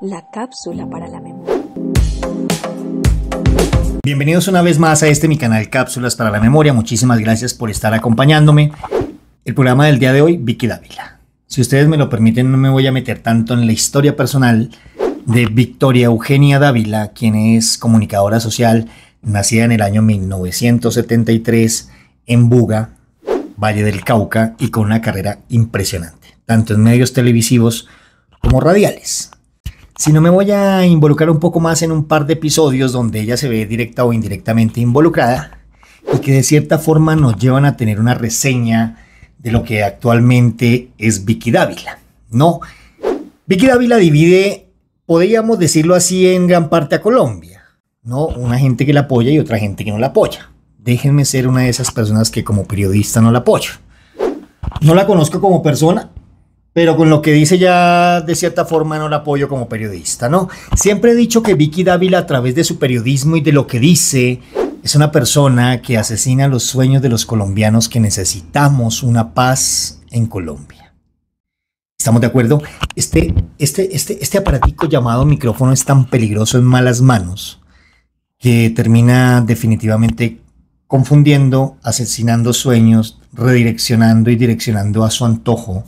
la cápsula para la memoria. Bienvenidos una vez más a este mi canal Cápsulas para la Memoria. Muchísimas gracias por estar acompañándome. El programa del día de hoy, Vicky Dávila. Si ustedes me lo permiten, no me voy a meter tanto en la historia personal de Victoria Eugenia Dávila, quien es comunicadora social, nacida en el año 1973 en Buga, Valle del Cauca, y con una carrera impresionante, tanto en medios televisivos como radiales. Si no me voy a involucrar un poco más en un par de episodios donde ella se ve directa o indirectamente involucrada y que de cierta forma nos llevan a tener una reseña de lo que actualmente es Vicky Dávila. No, Vicky Dávila divide, podríamos decirlo así, en gran parte a Colombia. ¿no? Una gente que la apoya y otra gente que no la apoya. Déjenme ser una de esas personas que como periodista no la apoyo. No la conozco como persona, pero con lo que dice ya de cierta forma no la apoyo como periodista, ¿no? Siempre he dicho que Vicky Dávila a través de su periodismo y de lo que dice es una persona que asesina los sueños de los colombianos que necesitamos una paz en Colombia. ¿Estamos de acuerdo? Este, este, este, este aparatico llamado micrófono es tan peligroso en malas manos que termina definitivamente confundiendo, asesinando sueños, redireccionando y direccionando a su antojo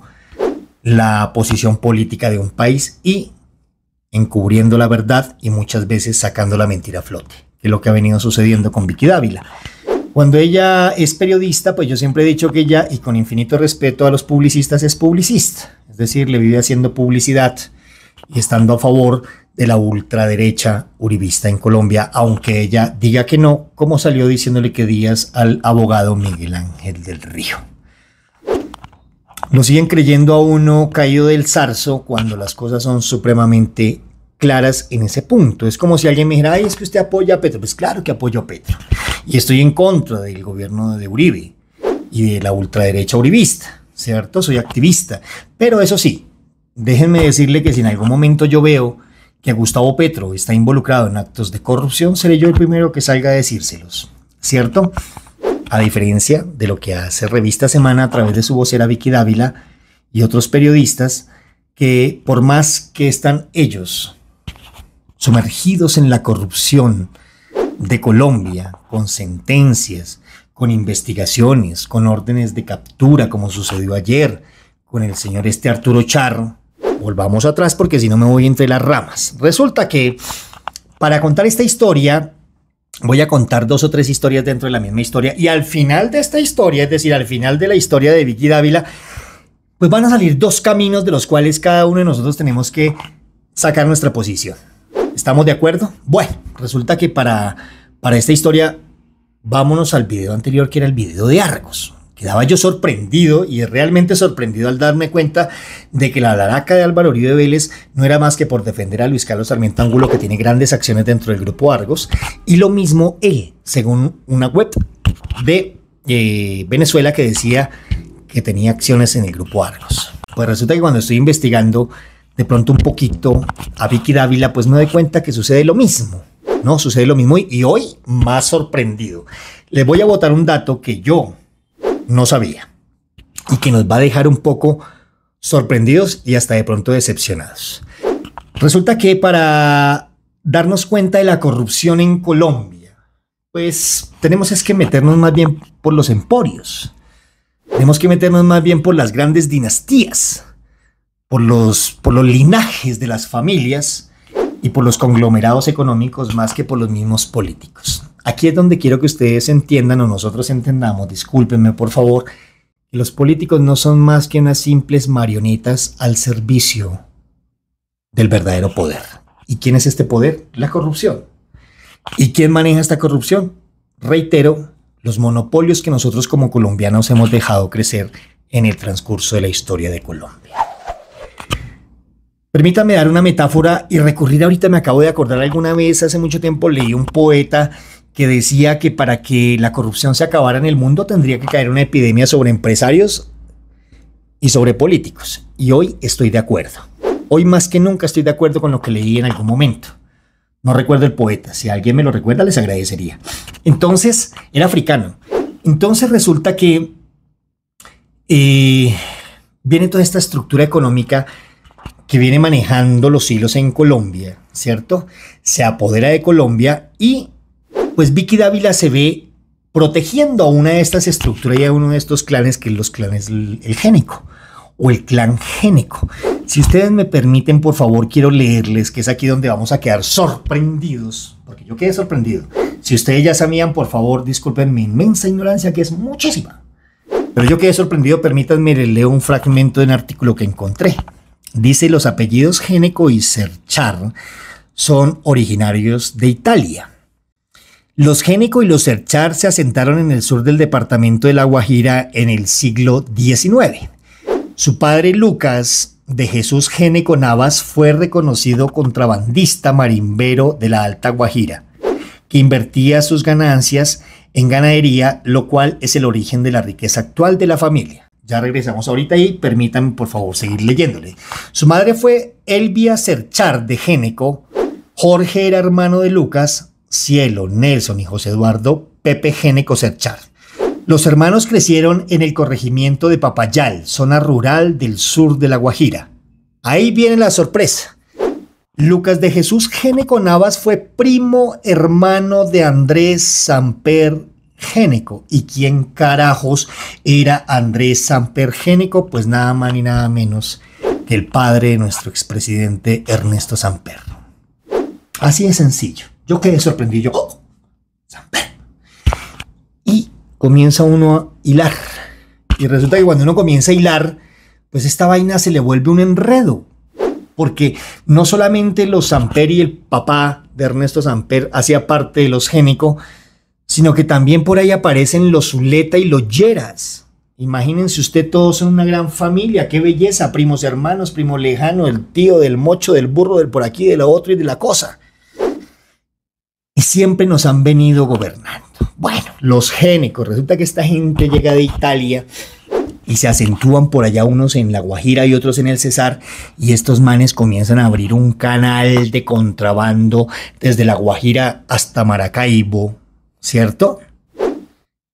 la posición política de un país y encubriendo la verdad y muchas veces sacando la mentira a flote, que es lo que ha venido sucediendo con Vicky Dávila. Cuando ella es periodista, pues yo siempre he dicho que ella, y con infinito respeto a los publicistas, es publicista, es decir, le vive haciendo publicidad y estando a favor de la ultraderecha uribista en Colombia, aunque ella diga que no, como salió diciéndole que días al abogado Miguel Ángel del Río. Lo siguen creyendo a uno caído del zarzo cuando las cosas son supremamente claras en ese punto. Es como si alguien me dijera, ay, es que usted apoya a Petro. Pues claro que apoyo a Petro. Y estoy en contra del gobierno de Uribe y de la ultraderecha uribista, ¿cierto? Soy activista. Pero eso sí, déjenme decirle que si en algún momento yo veo que Gustavo Petro está involucrado en actos de corrupción, seré yo el primero que salga a decírselos, ¿cierto? a diferencia de lo que hace Revista Semana a través de su vocera Vicky Dávila y otros periodistas que por más que están ellos sumergidos en la corrupción de Colombia, con sentencias, con investigaciones, con órdenes de captura, como sucedió ayer con el señor este Arturo Charro, volvamos atrás porque si no me voy entre las ramas. Resulta que para contar esta historia voy a contar dos o tres historias dentro de la misma historia. Y al final de esta historia, es decir, al final de la historia de Vicky Dávila, pues van a salir dos caminos de los cuales cada uno de nosotros tenemos que sacar nuestra posición. ¿Estamos de acuerdo? Bueno, resulta que para, para esta historia, vámonos al video anterior que era el video de Argos. Quedaba yo sorprendido y realmente sorprendido al darme cuenta de que la laraca de Álvaro Uribe Vélez no era más que por defender a Luis Carlos Sarmiento Angulo, que tiene grandes acciones dentro del grupo Argos, y lo mismo él, según una web de eh, Venezuela que decía que tenía acciones en el grupo Argos. Pues resulta que cuando estoy investigando de pronto un poquito a Vicky Dávila, pues me doy cuenta que sucede lo mismo. No, sucede lo mismo y, y hoy más sorprendido. Les voy a botar un dato que yo no sabía y que nos va a dejar un poco sorprendidos y hasta de pronto decepcionados. Resulta que para darnos cuenta de la corrupción en Colombia, pues tenemos es que meternos más bien por los emporios, tenemos que meternos más bien por las grandes dinastías, por los, por los linajes de las familias y por los conglomerados económicos más que por los mismos políticos. Aquí es donde quiero que ustedes entiendan o nosotros entendamos, discúlpenme por favor, que los políticos no son más que unas simples marionetas al servicio del verdadero poder. ¿Y quién es este poder? La corrupción. ¿Y quién maneja esta corrupción? Reitero, los monopolios que nosotros como colombianos hemos dejado crecer en el transcurso de la historia de Colombia. Permítame dar una metáfora y recurrir ahorita, me acabo de acordar alguna vez, hace mucho tiempo leí un poeta que decía que para que la corrupción se acabara en el mundo tendría que caer una epidemia sobre empresarios y sobre políticos. Y hoy estoy de acuerdo. Hoy más que nunca estoy de acuerdo con lo que leí en algún momento. No recuerdo el poeta, si alguien me lo recuerda les agradecería. Entonces, era africano. Entonces resulta que eh, viene toda esta estructura económica que viene manejando los hilos en Colombia, ¿cierto? Se apodera de Colombia y pues Vicky Dávila se ve protegiendo a una de estas estructuras y a uno de estos clanes que los clanes el génico o el clan génico. Si ustedes me permiten, por favor, quiero leerles que es aquí donde vamos a quedar sorprendidos, porque yo quedé sorprendido. Si ustedes ya sabían, por favor, disculpen mi inmensa ignorancia, que es muchísima. Pero yo quedé sorprendido, permítanme, leer leo un fragmento de un artículo que encontré. Dice, los apellidos Génico y Cerchar son originarios de Italia los Génico y los Serchar se asentaron en el sur del departamento de La Guajira en el siglo XIX. Su padre Lucas de Jesús Génico Navas fue reconocido contrabandista marimbero de la Alta Guajira, que invertía sus ganancias en ganadería, lo cual es el origen de la riqueza actual de la familia. Ya regresamos ahorita y permítanme por favor seguir leyéndole. Su madre fue Elvia Serchar de Génico, Jorge era hermano de Lucas, Cielo, Nelson y José Eduardo Pepe Génico, Serchar. Los hermanos crecieron en el corregimiento de Papayal, zona rural del sur de La Guajira. Ahí viene la sorpresa. Lucas de Jesús Géneco Navas fue primo hermano de Andrés Samper Génico. ¿Y quién carajos era Andrés Samper Génico? Pues nada más ni nada menos que el padre de nuestro expresidente Ernesto Samper. Así de sencillo. Yo quedé sorprendido, yo, ¡Oh! Y comienza uno a hilar. Y resulta que cuando uno comienza a hilar, pues esta vaina se le vuelve un enredo. Porque no solamente los Samper y el papá de Ernesto Samper hacía parte de los Génico, sino que también por ahí aparecen los Zuleta y los Lleras. Imagínense usted, todos en una gran familia, qué belleza, primos hermanos, primo lejano, el tío, del mocho, del burro, del por aquí, de otro y de la cosa siempre nos han venido gobernando. Bueno, los génicos, resulta que esta gente llega de Italia y se acentúan por allá unos en La Guajira y otros en el Cesar y estos manes comienzan a abrir un canal de contrabando desde La Guajira hasta Maracaibo, ¿cierto?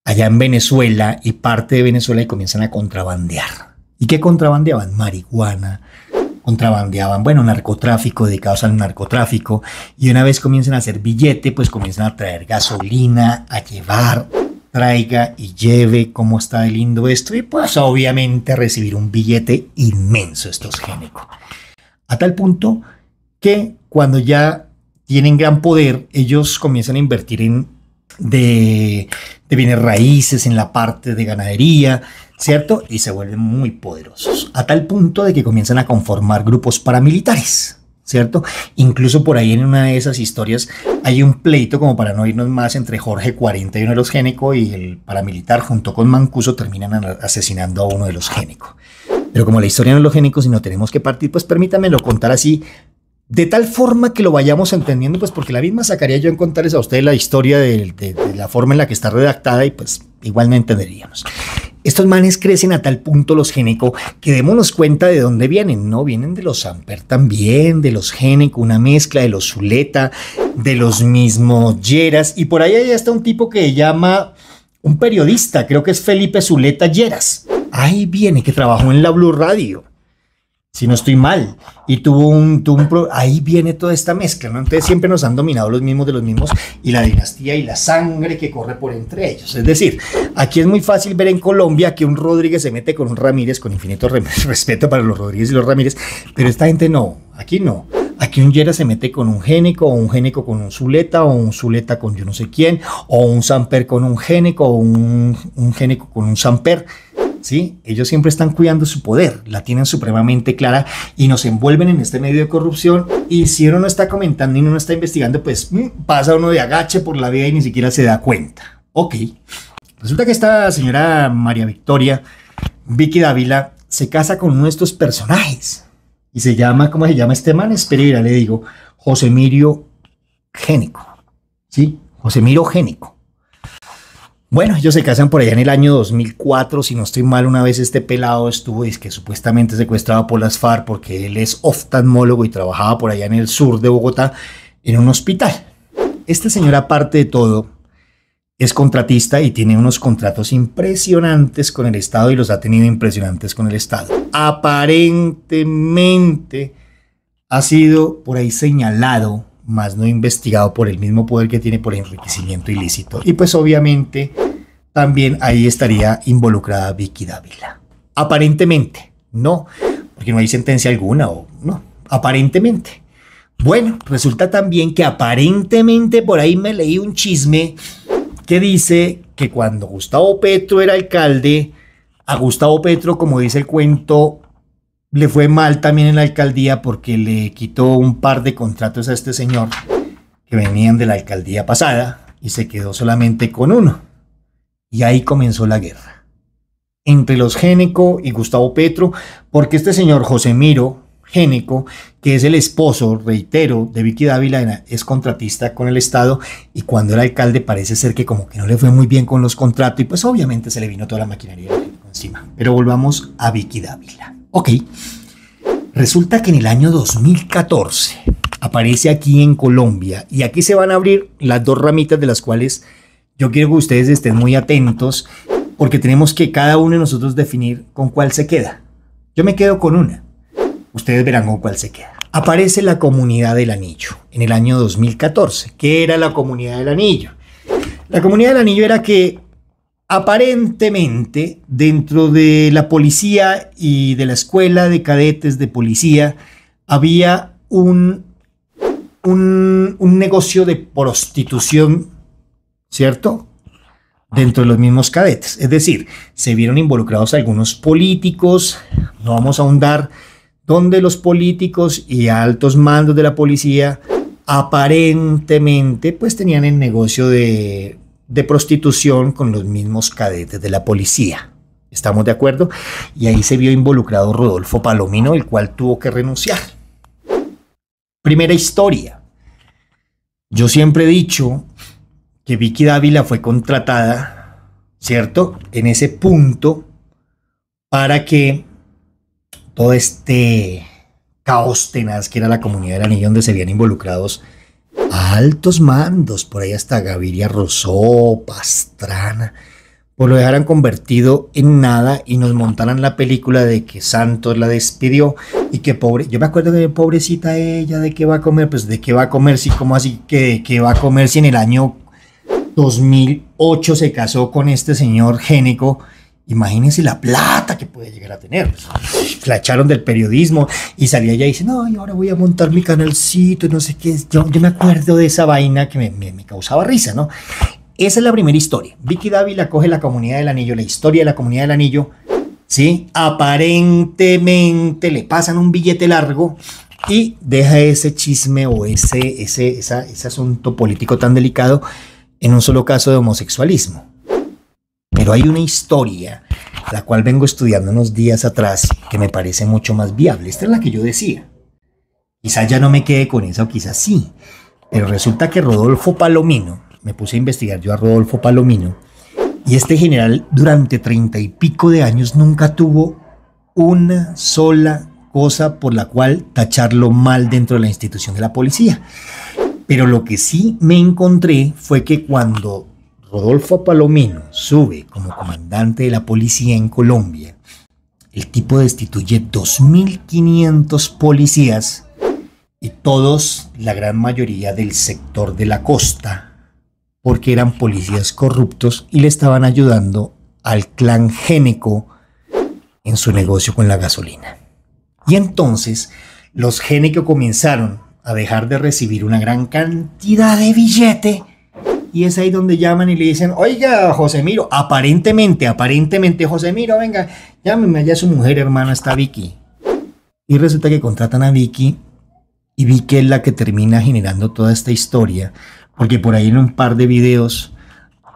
Allá en Venezuela y parte de Venezuela y comienzan a contrabandear. ¿Y qué contrabandeaban? Marihuana, contrabandeaban, bueno, narcotráfico, dedicados al narcotráfico, y una vez comienzan a hacer billete, pues comienzan a traer gasolina, a llevar, traiga y lleve, cómo está de lindo esto, y pues obviamente recibir un billete inmenso estos génicos. A tal punto que cuando ya tienen gran poder, ellos comienzan a invertir en de, de bienes raíces, en la parte de ganadería, ¿cierto? Y se vuelven muy poderosos, a tal punto de que comienzan a conformar grupos paramilitares, ¿cierto? Incluso por ahí en una de esas historias hay un pleito, como para no irnos más, entre Jorge uno de los génicos y el paramilitar, junto con Mancuso, terminan asesinando a uno de los génicos. Pero como la historia no es génicos y no tenemos que partir, pues lo contar así de tal forma que lo vayamos entendiendo, pues porque la misma sacaría yo en contarles a ustedes la historia de, la forma en la que está redactada y pues igual no entenderíamos. Estos manes crecen a tal punto los Geneco que démonos cuenta de dónde vienen, ¿no? Vienen de los Amper también, de los Geneco, una mezcla de los Zuleta, de los mismos Lleras. Y por ahí hay está un tipo que llama un periodista, creo que es Felipe Zuleta Lleras. Ahí viene, que trabajó en la Blue Radio si no estoy mal, y tuvo un, tuvo ahí viene toda esta mezcla, ¿no? Entonces siempre nos han dominado los mismos de los mismos y la dinastía y la sangre que corre por entre ellos. Es decir, aquí es muy fácil ver en Colombia que un Rodríguez se mete con un Ramírez, con infinito respeto para los Rodríguez y los Ramírez, pero esta gente no, aquí no. Aquí un Yera se mete con un génico, o un génico con un Zuleta, o un Zuleta con yo no sé quién, o un Samper con un génico, o un, un génico con un Samper. Ellos siempre están cuidando su poder, la tienen supremamente clara y nos envuelven en este medio de corrupción y si uno no está comentando y uno no está investigando, pues mm, pasa uno de agache por la vida y ni siquiera se da cuenta. Ok. Resulta que esta señora María Victoria, Vicky Dávila, se casa con uno de estos personajes y se llama, ¿cómo se llama este man? Espera, le digo, José Mirio Génico, ¿sí? José Miro Génico. Bueno, ellos se casan por allá en el año 2004, si no estoy mal, una vez este pelado estuvo, es que supuestamente secuestrado por las FARC porque él es oftalmólogo y trabajaba por allá en el sur de Bogotá en un hospital. Esta señora, aparte de todo, es contratista y tiene unos contratos impresionantes con el Estado y los ha tenido impresionantes con el Estado. Aparentemente ha sido por ahí señalado más no investigado por el mismo poder que tiene por enriquecimiento ilícito. Y pues obviamente también ahí estaría involucrada Vicky Dávila. Aparentemente, no, porque no hay sentencia alguna o no, aparentemente. Bueno, resulta también que aparentemente por ahí me leí un chisme que dice que cuando Gustavo Petro era alcalde, a Gustavo Petro, como dice el cuento, le fue mal también en la alcaldía porque le quitó un par de contratos a este señor que venían de la alcaldía pasada y se quedó solamente con uno. Y ahí comenzó la guerra entre los Génico y Gustavo Petro, porque este señor José Miro Génico, que es el esposo, reitero, de Vicky Dávila, es contratista con el Estado y cuando era alcalde parece ser que como que no le fue muy bien con los contratos y pues obviamente se le vino toda la maquinaria encima. Pero volvamos a Vicky Dávila. Ok. Resulta que en el año 2014 aparece aquí en Colombia y aquí se van a abrir las dos ramitas de las cuales yo quiero que ustedes estén muy atentos porque tenemos que cada uno de nosotros definir con cuál se queda. Yo me quedo con una. Ustedes verán con cuál se queda. Aparece la Comunidad del Anillo en el año 2014. ¿Qué era la Comunidad del Anillo? La Comunidad del Anillo era que aparentemente dentro de la policía y de la escuela de cadetes de policía había un, un, negocio de prostitución, ¿cierto? Dentro de los mismos cadetes. Es decir, se vieron involucrados algunos políticos, no vamos a ahondar, donde los políticos y altos mandos de la policía aparentemente pues tenían el negocio de de prostitución con los mismos cadetes de la policía. ¿Estamos de acuerdo? Y ahí se vio involucrado Rodolfo Palomino, el cual tuvo que renunciar. Primera historia. Yo siempre he dicho que Vicky Dávila fue contratada, ¿cierto? En ese punto, para que todo este caos tenaz que era la comunidad la anillo donde se habían involucrados altos mandos, por ahí hasta Gaviria Rosó, Pastrana, pues lo dejaran convertido en nada y nos montaran la película de que Santos la despidió y que pobre, yo me acuerdo de pobrecita ella, de qué va a comer, pues de qué va a comer, si como así que qué va a comer si en el año 2008 se casó con este señor génico Imagínense la plata que puede llegar a tener. flacharon del periodismo y salía ella y dice, no, ahora voy a montar mi canalcito no sé qué. Yo, yo me acuerdo de esa vaina que me, causaba risa, ¿no? Esa es la primera historia. Vicky Dávila coge la comunidad del anillo, la historia de la comunidad del anillo, ¿sí? Aparentemente le pasan un billete largo y deja ese chisme o ese, ese, ese asunto político tan delicado en un solo caso de homosexualismo hay una historia, la cual vengo estudiando unos días atrás, que me parece mucho más viable. Esta es la que yo decía. quizá ya no me quede con esa o quizás sí. Pero resulta que Rodolfo Palomino, me puse a investigar yo a Rodolfo Palomino, y este general durante treinta y pico de años nunca tuvo una sola cosa por la cual tacharlo mal dentro de la institución de la policía. Pero lo que sí me encontré fue que cuando Rodolfo Palomino sube como comandante de la policía en Colombia, el tipo destituye 2.500 policías y todos, la gran mayoría del sector de la costa, porque eran policías corruptos y le estaban ayudando al clan génico en su negocio con la gasolina. Y entonces los Génico comenzaron a dejar de recibir una gran cantidad de billete y es ahí donde llaman y le dicen, oiga, José Miro, aparentemente, aparentemente, José Miro, venga, llámeme allá su mujer, hermana, está Vicky. Y resulta que contratan a Vicky y Vicky es la que termina generando toda esta historia, porque por ahí en un par de videos,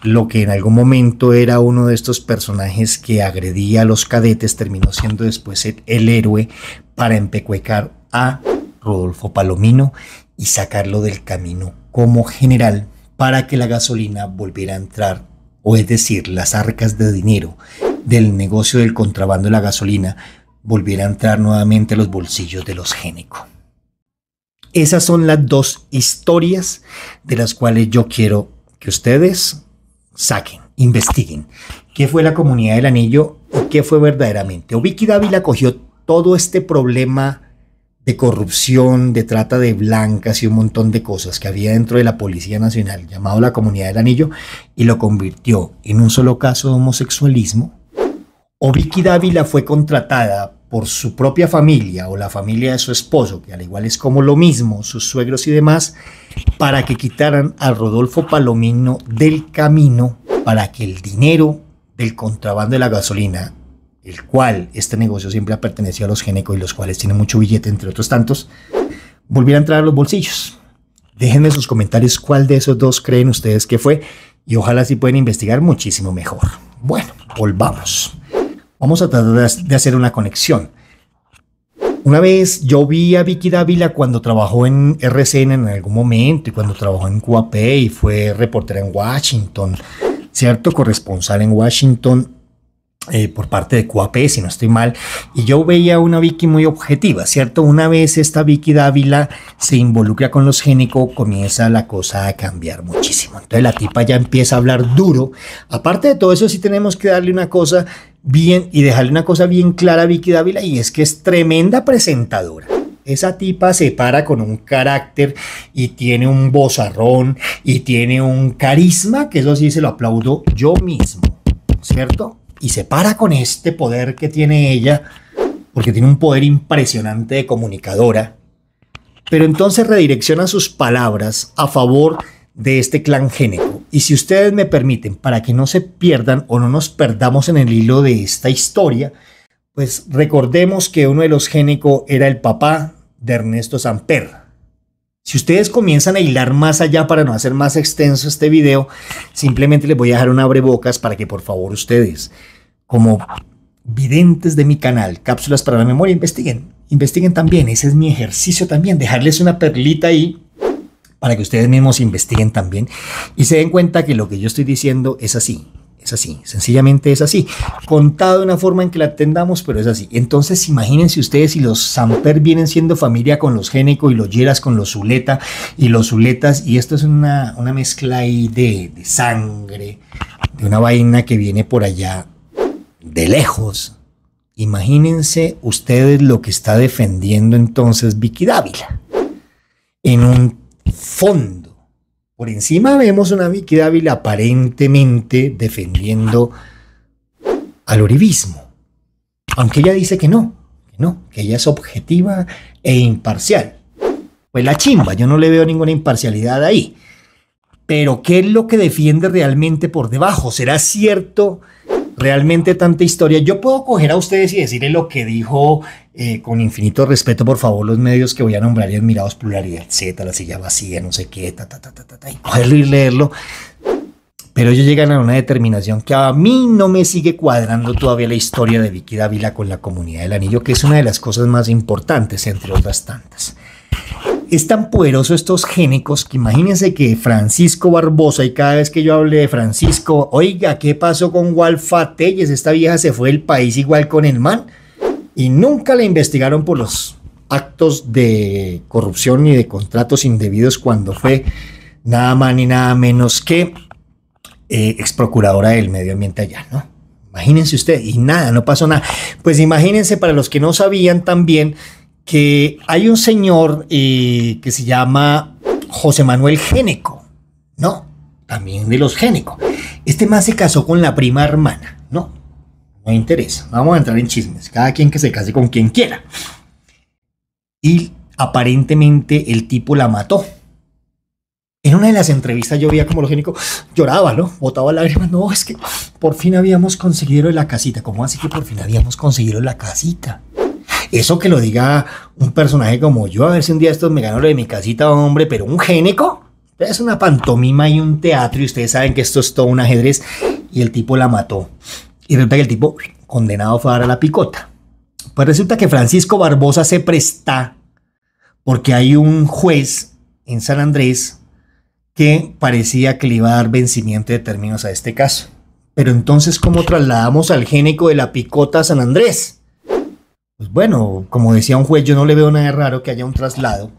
lo que en algún momento era uno de estos personajes que agredía a los cadetes, terminó siendo después el, el héroe para empecuecar a Rodolfo Palomino y sacarlo del camino como general para que la gasolina volviera a entrar, o es decir, las arcas de dinero del negocio del contrabando de la gasolina volviera a entrar nuevamente a los bolsillos de los Génico. Esas son las dos historias de las cuales yo quiero que ustedes saquen, investiguen. ¿Qué fue la comunidad del anillo qué fue verdaderamente? ¿O Vicky Dávila cogió todo este problema de corrupción, de trata de blancas y un montón de cosas que había dentro de la Policía Nacional, llamado la Comunidad del Anillo, y lo convirtió en un solo caso de homosexualismo, o Vicky Dávila fue contratada por su propia familia o la familia de su esposo, que al igual es como lo mismo, sus suegros y demás, para que quitaran a Rodolfo Palomino del camino para que el dinero del contrabando de la gasolina el cual este negocio siempre ha pertenecido a los Geneco y los cuales tienen mucho billete, entre otros tantos, volviera a entrar a los bolsillos. Déjenme sus comentarios cuál de esos dos creen ustedes que fue y ojalá si sí pueden investigar muchísimo mejor. Bueno, volvamos. Vamos a tratar de hacer una conexión. Una vez yo vi a Vicky Dávila cuando trabajó en RCN en algún momento y cuando trabajó en QAP y fue reportera en Washington, cierto corresponsal en Washington eh, por parte de Coape, si no estoy mal, y yo veía una Vicky muy objetiva, ¿cierto? Una vez esta Vicky Dávila se involucra con los génico, comienza la cosa a cambiar muchísimo. Entonces la tipa ya empieza a hablar duro. Aparte de todo eso, sí tenemos que darle una cosa bien y dejarle una cosa bien clara a Vicky Dávila, y es que es tremenda presentadora. Esa tipa se para con un carácter y tiene un bozarrón y tiene un carisma, que eso sí se lo aplaudo yo mismo, ¿cierto? y se para con este poder que tiene ella, porque tiene un poder impresionante de comunicadora, pero entonces redirecciona sus palabras a favor de este clan génico. Y si ustedes me permiten, para que no se pierdan o no nos perdamos en el hilo de esta historia, pues recordemos que uno de los génicos era el papá de Ernesto Samper, si ustedes comienzan a hilar más allá para no hacer más extenso este video, simplemente les voy a dejar un abrebocas para que por favor ustedes, como videntes de mi canal, Cápsulas para la Memoria, investiguen. Investiguen también, ese es mi ejercicio también, dejarles una perlita ahí para que ustedes mismos investiguen también y se den cuenta que lo que yo estoy diciendo es así. Es así, sencillamente es así. Contado de una forma en que la atendamos, pero es así. Entonces, imagínense ustedes si los Samper vienen siendo familia con los Génico y los Yeras con los Zuleta y los Zuletas, y esto es una, mezcla ahí de, de sangre, de una vaina que viene por allá de lejos. Imagínense ustedes lo que está defendiendo entonces Vicky Dávila en un fondo por encima vemos una Vicky Dávila aparentemente defendiendo al oribismo, aunque ella dice que no, que no, que ella es objetiva e imparcial. Pues la chimba, yo no le veo ninguna imparcialidad ahí. Pero ¿qué es lo que defiende realmente por debajo? ¿Será cierto realmente tanta historia. Yo puedo coger a ustedes y decirle lo que dijo eh, con infinito respeto, por favor, los medios que voy a nombrar y admirados, pluralidad, Z, la silla vacía, no sé qué, ta, ta, ta, ta, ta, ta, y leerlo. Pero ellos llegan a una determinación que a mí no me sigue cuadrando todavía la historia de Vicky Dávila con la comunidad del anillo, que es una de las cosas más importantes, entre otras tantas. Es tan poderoso estos génicos que imagínense que Francisco Barbosa, y cada vez que yo hable de Francisco, oiga, ¿qué pasó con Walfa Telles? Esta vieja se fue del país igual con el man y nunca la investigaron por los actos de corrupción ni de contratos indebidos cuando fue nada más ni nada menos que eh, exprocuradora procuradora del medio ambiente allá, ¿no? Imagínense usted, y nada, no pasó nada. Pues imagínense para los que no sabían también que hay un señor eh, que se llama José Manuel Géneco, ¿no? También de los Génico. Este más se casó con la prima hermana, ¿no? No interesa, vamos a entrar en chismes, cada quien que se case con quien quiera. Y aparentemente el tipo la mató. En una de las entrevistas yo veía como los génicos lloraba, ¿no? Botaba lágrimas. No, es que por fin habíamos conseguido la casita. ¿Cómo así que por fin habíamos conseguido la casita? Eso que lo diga un personaje como yo, a ver si un día esto me ganó lo de mi casita, hombre, pero un génico. Es una pantomima y un teatro y ustedes saben que esto es todo un ajedrez y el tipo la mató. Y resulta que el tipo condenado fue a dar a la picota. Pues resulta que Francisco Barbosa se presta porque hay un juez en San Andrés que parecía que le iba a dar vencimiento de términos a este caso. Pero entonces, ¿cómo trasladamos al génico de la picota a San Andrés? Pues bueno, como decía un juez, yo no le veo nada raro que haya un traslado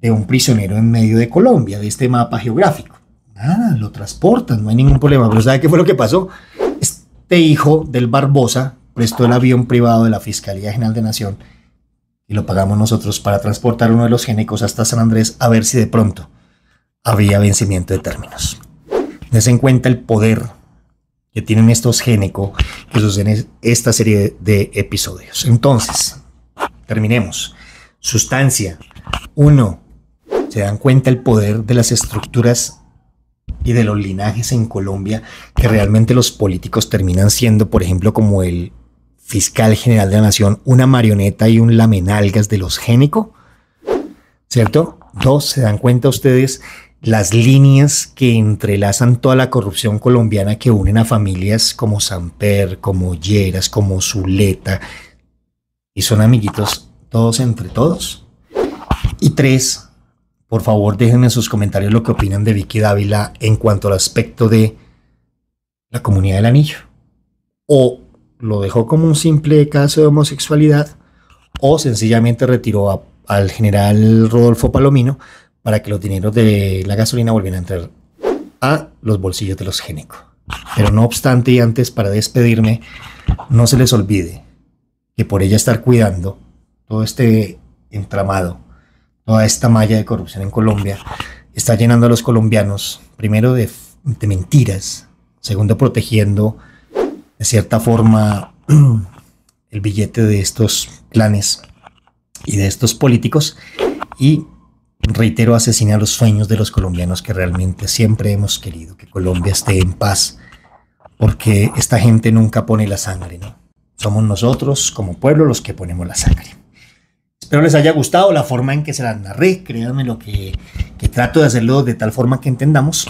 de un prisionero en medio de Colombia, de este mapa geográfico. Nada, lo transportan, no hay ningún problema. Pero ¿sabe qué fue lo que pasó? Este hijo del Barbosa prestó el avión privado de la Fiscalía General de Nación y lo pagamos nosotros para transportar uno de los génicos hasta San Andrés a ver si de pronto había vencimiento de términos. Dese en cuenta el poder que tienen estos génico que suceden esta serie de episodios. Entonces, terminemos. Sustancia. Uno, se dan cuenta el poder de las estructuras y de los linajes en Colombia que realmente los políticos terminan siendo, por ejemplo, como el fiscal general de la nación, una marioneta y un lamenalgas de los génicos, ¿Cierto? Dos, se dan cuenta ustedes las líneas que entrelazan toda la corrupción colombiana que unen a familias como Samper, como Lleras, como Zuleta, y son amiguitos todos entre todos. Y tres, por favor déjenme en sus comentarios lo que opinan de Vicky Dávila en cuanto al aspecto de la comunidad del anillo. O lo dejó como un simple caso de homosexualidad, o sencillamente retiró al general Rodolfo Palomino para que los dineros de la gasolina volvieran a entrar a los bolsillos de los génicos. Pero no obstante, y antes para despedirme, no se les olvide que por ella estar cuidando todo este entramado, toda esta malla de corrupción en Colombia, está llenando a los colombianos, primero de, mentiras, segundo protegiendo de cierta forma el billete de estos planes y de estos políticos, y reitero, asesinar los sueños de los colombianos que realmente siempre hemos querido, que Colombia esté en paz, porque esta gente nunca pone la sangre, ¿no? Somos nosotros como pueblo los que ponemos la sangre. Espero les haya gustado la forma en que se la narré, créanme lo que, que trato de hacerlo de tal forma que entendamos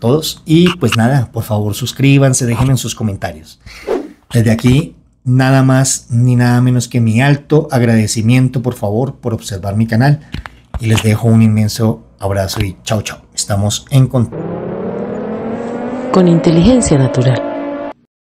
todos. Y pues nada, por favor suscríbanse, déjenme en sus comentarios. Desde aquí, nada más ni nada menos que mi alto agradecimiento, por favor, por observar mi canal y les dejo un inmenso abrazo y chao chao. Estamos en contacto. Con inteligencia natural.